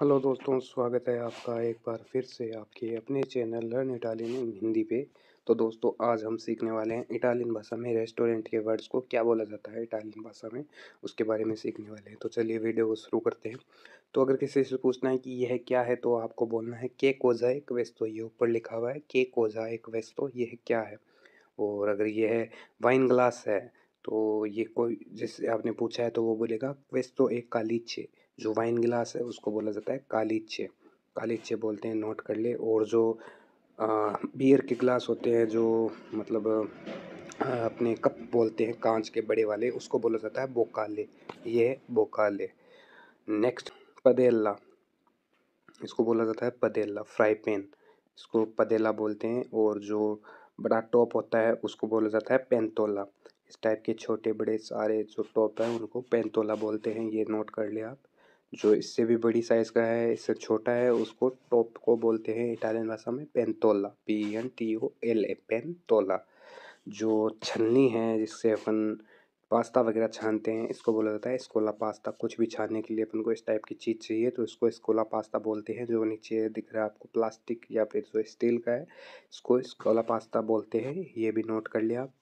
hello दोस्तों स्वागत है आपका एक बार फिर से आपके अपने channel learn Italian in Hindi पे तो दोस्तों आज हम सीखने वाले हैं इटालियन भाषा में रेस्टोरेंट के वर्ड्स को क्या बोला जाता है इटालियन भाषा में उसके बारे में सीखने वाले हैं तो चलिए वीडियो को शुरू करते हैं तो अगर किसी से पूछना है कि यह क्या है तो आपको बोलना है के कोजा एक वेस्तो ये ऊपर लिखा हुआ है के कोजा एक वेस्तो यह क्या है और अगर यह वाइन ग्लास है तो ये कोई जिससे आपने पूछा है तो वो बोलेगा वेस्तो एक कालीचे जो वाइन गिलास है उसको बोला जाता है कालीचे कालीचे बोलते हैं नोट कर ले और जो बियर के गिलास होते हैं जो मतलब अपने कप बोलते हैं कांच के बड़े वाले उसको बोला जाता है बोकाले ये है बोकाले नेक्स्ट पदेला इसको बोला जाता है पदेला फ्राई पैन इसको पदेला बोलते हैं और जो बड़ा टॉप होता है उसको बोला जाता है पेंतोला इस टाइप के छोटे बड़े सारे जो टॉप हैं उनको पेंतोला बोलते हैं ये नोट कर ले आप जो इससे भी बड़ी साइज़ का है इससे छोटा है उसको टॉप को बोलते हैं इटालियन भाषा में पेंतोला P N T O L A पेंतोला जो छन्नी है जिससे अपन पास्ता वगैरह छानते हैं इसको बोला जाता है स्कोला पास्ता कुछ भी छानने के लिए अपन को इस टाइप की चीज़ चाहिए तो इसको स्कोला पास्ता बोलते हैं जो नीचे दिख रहा है आपको प्लास्टिक या फिर जो स्टील का है इसको स्कोला पास्ता बोलते हैं ये भी नोट कर लिया आप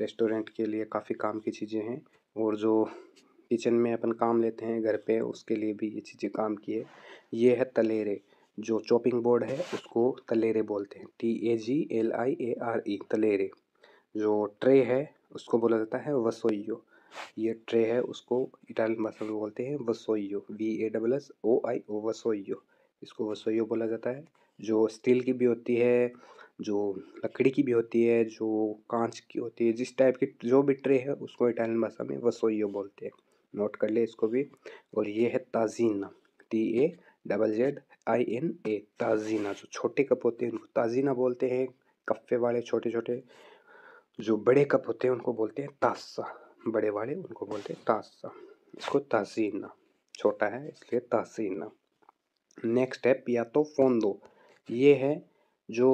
रेस्टोरेंट के लिए काफ़ी काम की चीज़ें हैं और जो किचन में अपन काम लेते हैं घर पे उसके लिए भी ये चीज़ें काम की है ये है तलेरे जो चॉपिंग बोर्ड है उसको तलेरे बोलते हैं T A G L I A R E तलेरे जो ट्रे है उसको बोला जाता है वसोइयो ये ट्रे है उसको इटालियन भाषा में बोलते हैं वसोइयो V A double S O I O वसोइयो इसको वसोइयो बोला जाता है जो स्टील की भी होती है जो लकड़ी की भी होती है जो कांच की होती है जिस टाइप की जो भी ट्रे है उसको इटालियन भाषा में वसोइयो बोलते हैं नोट कर ले इसको भी और ये है ताज़ीना T A double Z I N A ताज़ीना जो छोटे कप होते हैं उनको ताज़ीना बोलते हैं कफ़े वाले छोटे छोटे जो बड़े कप होते हैं उनको बोलते हैं तासा बड़े वाले उनको बोलते हैं तासा इसको ताज़ीना छोटा है इसलिए ताजीना नेक्स्ट है पिया तो फोन दो ये है जो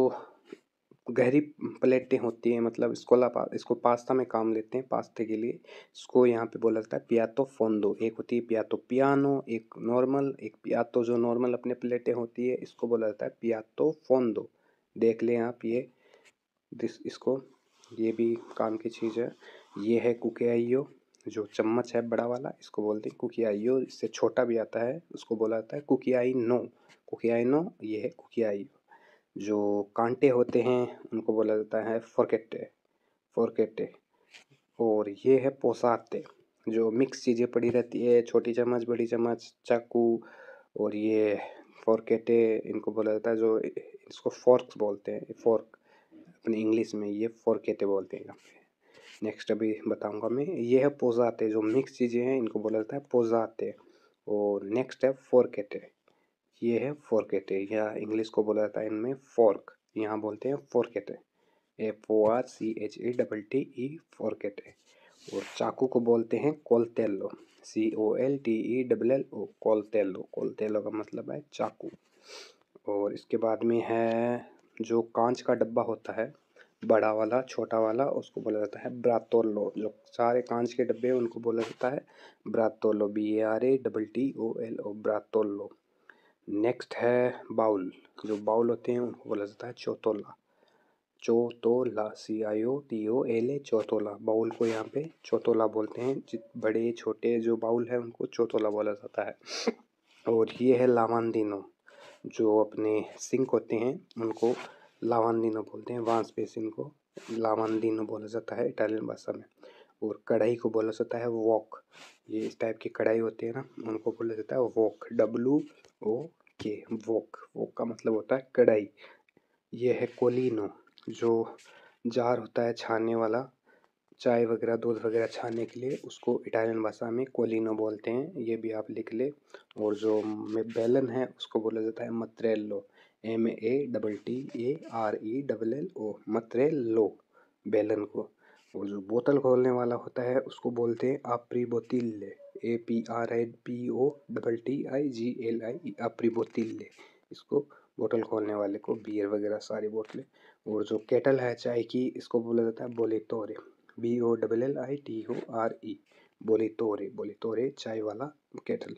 गहरी प्लेटें होती हैं मतलब इसको पा इसको पास्ता में काम लेते हैं पास्ते के लिए इसको यहाँ पे बोला जाता है पियातो फोंदो एक होती है पियातो पियानो एक नॉर्मल एक पियातो जो नॉर्मल अपने प्लेटें होती है इसको बोला जाता है पियातो फोंदो देख लें आप ये दिस इसको ये भी काम की चीज़ है ये है कुकियाइयो जो चम्मच है बड़ा वाला इसको बोलते हैं कुकियाइयो इससे छोटा भी आता है उसको बोला जाता है कुकियाई नो कुकियाई नो ये है कुकियाइयो जो कांटे होते हैं उनको बोला जाता है फोरकेटे फोरकेटे और ये है पोसाते जो मिक्स चीज़ें पड़ी रहती है छोटी चम्मच बड़ी चम्मच चाकू और ये फोरकेटे इनको बोला जाता है जो इसको फोर्क्स बोलते हैं फोर्क अपने इंग्लिश में ये फोरकेटे बोलते हैं नेक्स्ट अभी बताऊंगा मैं ये है पोजाते जो मिक्स चीज़ें हैं इनको बोला जाता है पोजाते और नेक्स्ट है फोरकेटे ये है फोरकेटे या इंग्लिश को बोला जाता है इनमें फोर्क यहाँ बोलते हैं फोरकेटे F O R C H E double T E फोरकेटे और चाकू को बोलते हैं कोलतेलो C O L T E double L O कोलतेलो कोलतेलो का मतलब है चाकू और इसके बाद में है जो कांच का डब्बा होता है बड़ा वाला छोटा वाला उसको बोला जाता है ब्रातोलो जो सारे कांच के डब्बे उनको बोला जाता है ब्रातोलो B A R A double T O L O ब्रातोलो नेक्स्ट है बाउल जो बाउल होते हैं उनको बोला जाता है चौतोला चौतोला C I O T O L A चौतोला बाउल को यहाँ पे चौतोला बोलते हैं बड़े छोटे जो बाउल है उनको चौतोला बोला जाता है और ये है लावानदीनो जो अपने सिंक होते हैं उनको लावानदीनो बोलते हैं वांस बेसिन को लावानदीनो बोला जाता है इटालियन भाषा में और कढ़ाई को बोला जाता है वॉक ये इस टाइप की कढ़ाई होती है ना उनको बोला जाता है वॉक डब्लू ओ के वॉक वॉक का मतलब होता है कढ़ाई ये है कोलिनो जो जार होता है छानने वाला चाय वगैरह दूध वगैरह छानने के लिए उसको इटालियन भाषा में कोलिनो बोलते हैं ये भी आप लिख ले और जो बेलन है उसको बोला जाता है मत्रेलो M A double T A e R E e double L O मत्रेलो बेलन को वो जो बोतल खोलने वाला होता है उसको बोलते हैं बोतिल्ले A P R I P O double T I G L I बोतिल्ले इसको बोतल खोलने वाले को बियर वगैरह सारी बोतलें और जो केटल है चाय की इसको बोला जाता है बोले तोरे B O double L I T O R E e, बोले तोरे बोले तोरे चाय वाला केटल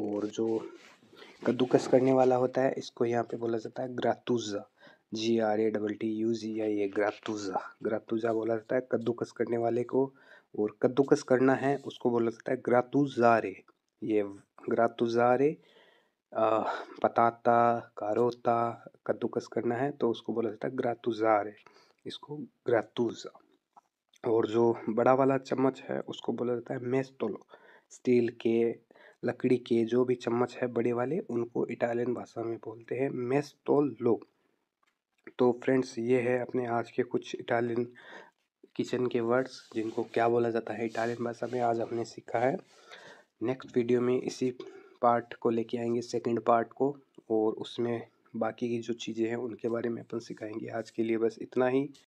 और जो कद्दूकस करने वाला होता है इसको यहाँ पे बोला जाता है ग्रातुजा G R A double T U G I A ग्रातुजा ग्रातुजा बोला जाता है कद्दूकस करने वाले को और कद्दूकस करना है उसको बोला जाता है ग्रातुजारे ये ग्रातुजारे पताता कारोता कद्दूकस करना है तो उसको बोला जाता है ग्रातुजारे इसको ग्रातुजा और जो बड़ा वाला चम्मच है उसको बोला जाता है मेस्तोलो स्टील के लकड़ी के जो भी चम्मच है बड़े वाले उनको इटालियन भाषा में बोलते हैं मेस्तोलो तो फ्रेंड्स ये है अपने आज के कुछ इटालियन किचन के वर्ड्स जिनको क्या बोला जाता है इटालियन भाषा में आज हमने सीखा है नेक्स्ट वीडियो में इसी पार्ट को लेके आएंगे सेकंड पार्ट को और उसमें बाकी की जो चीज़ें हैं उनके बारे में अपन सिखाएंगे आज के लिए बस इतना ही